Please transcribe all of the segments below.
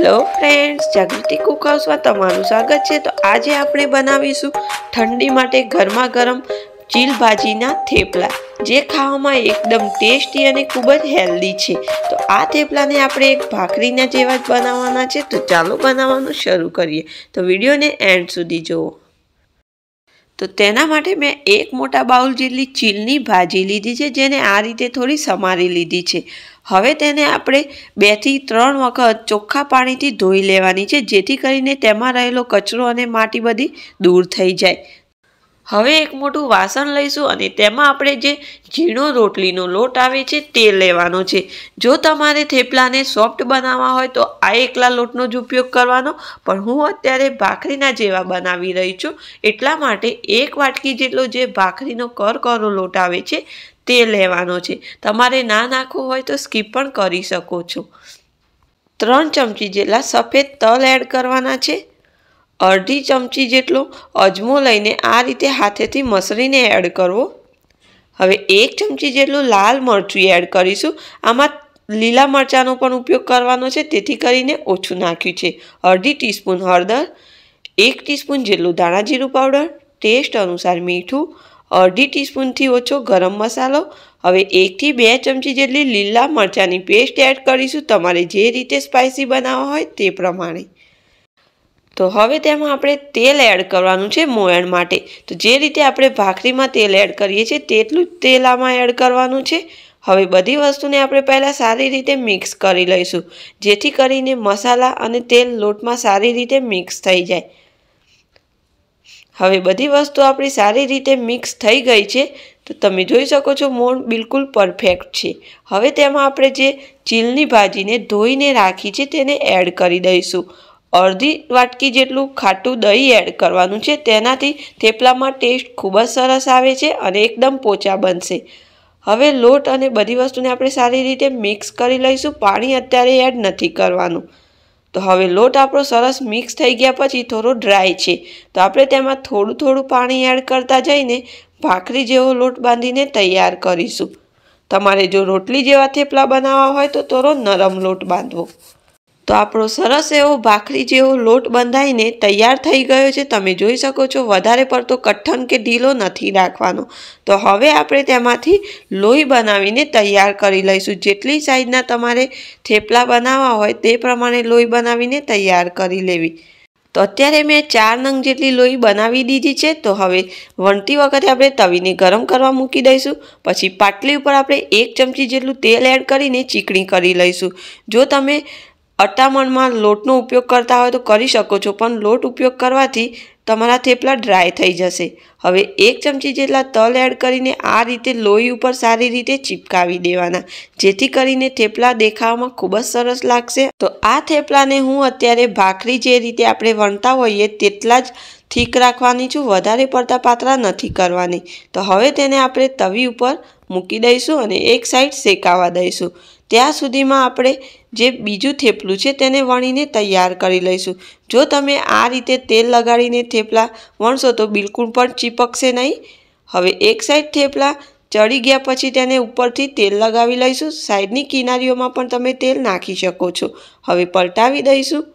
hello friends જાગૃતિ Cook હાઉસમાં તમારું સ્વાગત છે તો આજે આપણે બનાવીશું ઠંડી માટે ગરમા ગરમ ચીલ ભાજીના થેપલા જે ખાવામાં એકદમ ટેસ્ટી અને ખૂબ જ હેલ્ધી છે તો આ થેપલાને આપણે એક ભાખરીના જેવા જ બનાવવાના છે તો ચાલો બનાવવાનું શરૂ કરીએ તો વિડીયોને એન્ડ સુધી જુઓ તો તેના માટે મેં એક મોટા બાઉલ જેટલી ચીલની ભાજી લીધી છે જેને આ રીતે થોડી સમારી લીધી છે હવે તેને આપણે બેથી ત્રણ વખત ચોખ્ખા પાણીથી ધોઈ લેવાની છે જેથી કરીને તેમાં રહેલો કચરો અને માટી બધી દૂર થઈ જાય હવે એક મોટું વાસણ લઈશું અને તેમાં આપણે જે ઝીણો રોટલીનો લોટ આવે છે તે લેવાનો છે જો તમારે થેપલાને સોફ્ટ બનાવવા હોય તો આ એકલા લોટનો જ ઉપયોગ કરવાનો પણ હું અત્યારે ભાખરીના જેવા બનાવી રહી છું એટલા માટે એક વાટકી જેટલો જે ભાખરીનો કરકરો લોટ આવે છે તે લેવાનો છે તમારે ના નાખવું હોય તો સ્કીપ પણ કરી શકો છો ત્રણ ચમચી જેટલા સફેદ તલ એડ કરવાના છે અડધી ચમચી જેટલો અજમો લઈને આ રીતે હાથેથી મસળીને એડ કરવો હવે એક ચમચી જેટલું લાલ મરચું એડ કરીશું આમાં લીલા મરચાંનો પણ ઉપયોગ કરવાનો છે તેથી કરીને ઓછું નાખ્યું છે અડધી ટીસ્પૂન હળદર એક ટીસ્પૂન જેટલું ધાણાજીરું પાવડર ટેસ્ટ અનુસાર મીઠું અડધી ટીસ્પૂનથી ઓછો ગરમ મસાલો હવે એકથી બે ચમચી જેટલી લીલા મરચાંની પેસ્ટ એડ કરીશું તમારે જે રીતે સ્પાઇસી બનાવવા હોય તે પ્રમાણે તો હવે તેમાં આપણે તેલ એડ કરવાનું છે મોયણ માટે તો જે રીતે આપણે ભાખરીમાં તેલ એડ કરીએ છીએ તેટલું જ તેલ આમાં એડ કરવાનું છે હવે બધી વસ્તુને આપણે પહેલાં સારી રીતે મિક્સ કરી લઈશું જેથી કરીને મસાલા અને તેલ લોટમાં સારી રીતે મિક્સ થઈ જાય હવે બધી વસ્તુ આપણી સારી રીતે મિક્સ થઈ ગઈ છે તો તમે જોઈ શકો છો મોણ બિલકુલ પરફેક્ટ છે હવે તેમાં આપણે જે ચીલની ભાજીને ધોઈને રાખી છે તેને એડ કરી દઈશું અડધી વાટકી જેટલું ખાટું દહીં એડ કરવાનું છે તેનાથી થેપલામાં ટેસ્ટ ખૂબ જ સરસ આવે છે અને એકદમ પોચા બનશે હવે લોટ અને બધી વસ્તુને આપણે સારી રીતે મિક્સ કરી લઈશું પાણી અત્યારે એડ નથી કરવાનું તો હવે લોટ આપણો સરસ મિક્સ થઈ ગયા પછી થોડો ડ્રાય છે તો આપણે તેમાં થોડું થોડું પાણી એડ કરતા જઈને ભાખરી જેવો લોટ બાંધીને તૈયાર કરીશું તમારે જો રોટલી જેવા થેપલા બનાવવા હોય તો થોડો નરમ લોટ બાંધવો તો આપણો સરસ એવો ભાખરી જેવો લોટ બંધાઈને તૈયાર થઈ ગયો છે તમે જોઈ શકો છો વધારે પડતો કઠણ કે ઢીલો નથી રાખવાનો તો હવે આપણે તેમાંથી લોહી બનાવીને તૈયાર કરી લઈશું જેટલી સાઈઝના તમારે થેપલા બનાવવા હોય તે પ્રમાણે લોહી બનાવીને તૈયાર કરી લેવી તો અત્યારે મેં ચાર નંગ જેટલી લોહી બનાવી દીધી છે તો હવે વણતી વખતે આપણે તવીને ગરમ કરવા મૂકી દઈશું પછી પાટલી ઉપર આપણે એક ચમચી જેટલું તેલ એડ કરીને ચીકણી કરી લઈશું જો તમે અટામણમાં લોટનો ઉપયોગ કરતા હોય તો કરી શકો છો પણ લોટ ઉપયોગ કરવાથી તમારા થેપલા ડ્રાય થઈ જશે હવે એક ચમચી જેટલા તલ એડ કરીને આ રીતે લોહી ઉપર સારી રીતે ચીપકાવી દેવાના જેથી કરીને થેપલા દેખાવામાં ખૂબ જ સરસ લાગશે તો આ થેપલાને હું અત્યારે ભાખરી જે રીતે આપણે વણતા હોઈએ તેટલા જ થીક રાખવાની છું વધારે પડતા પાતળા નથી કરવાની તો હવે તેને આપણે તવી ઉપર મૂકી દઈશું અને એક સાઈડ શેકાવા દઈશું ત્યાં સુધીમાં આપણે જે બીજું થેપલું છે તેને વણીને તૈયાર કરી લઈશું જો તમે આ રીતે તેલ લગાડીને થેપલા વણશો તો બિલકુલ પણ ચીપકશે નહીં હવે એક સાઈડ થેપલા ચડી ગયા પછી તેને ઉપરથી તેલ લગાવી લઈશું સાઈડની કિનારીઓમાં પણ તમે તેલ નાખી શકો છો હવે પલટાવી દઈશું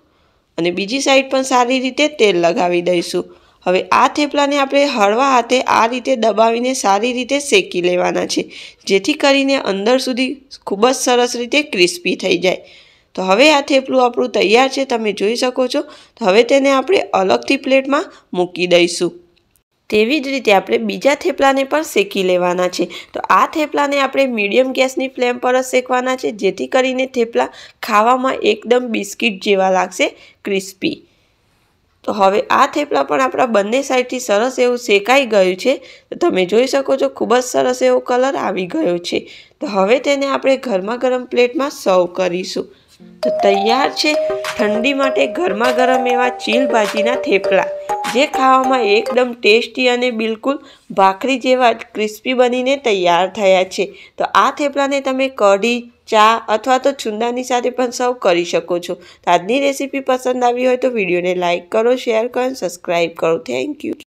અને બીજી સાઈડ પણ સારી રીતે તેલ લગાવી દઈશું હવે આ થેપલાને આપણે હળવા હાથે આ રીતે દબાવીને સારી રીતે શેકી લેવાના છે જેથી કરીને અંદર સુધી ખૂબ જ સરસ રીતે ક્રિસ્પી થઈ જાય તો હવે આ થેપલું આપણું તૈયાર છે તમે જોઈ શકો છો તો હવે તેને આપણે અલગથી પ્લેટમાં મૂકી દઈશું તેવી જ રીતે આપણે બીજા થેપલાને પણ શેકી લેવાના છે તો આ થેપલાને આપણે મીડિયમ ગેસની ફ્લેમ પર જ શેકવાના છે જેથી કરીને થેપલા ખાવામાં એકદમ બિસ્કિટ જેવા લાગશે ક્રિસ્પી તો હવે આ થેપલા પણ આપણા બંને સાઈડથી સરસ એવું શેકાઈ ગયું છે તો તમે જોઈ શકો છો ખૂબ જ સરસ એવો કલર આવી ગયો છે તો હવે તેને આપણે ગરમા ગરમ પ્લેટમાં સર્વ કરીશું તો તૈયાર છે ઠંડી માટે ગરમા ગરમ એવા ચીલ ભાજીના થેપલા જે ખાવામાં એકદમ ટેસ્ટી અને બિલકુલ ભાખરી જેવા ક્રિસ્પી બનીને તૈયાર થયા છે તો આ થેપલાને તમે કઢી ચા અથવા તો છુંદાની સાથે પણ સર્વ કરી શકો છો તો આજની રેસીપી પસંદ આવી હોય તો વિડીયોને લાઇક કરો શેર કરો અને સબસ્ક્રાઈબ કરો થેન્ક યુ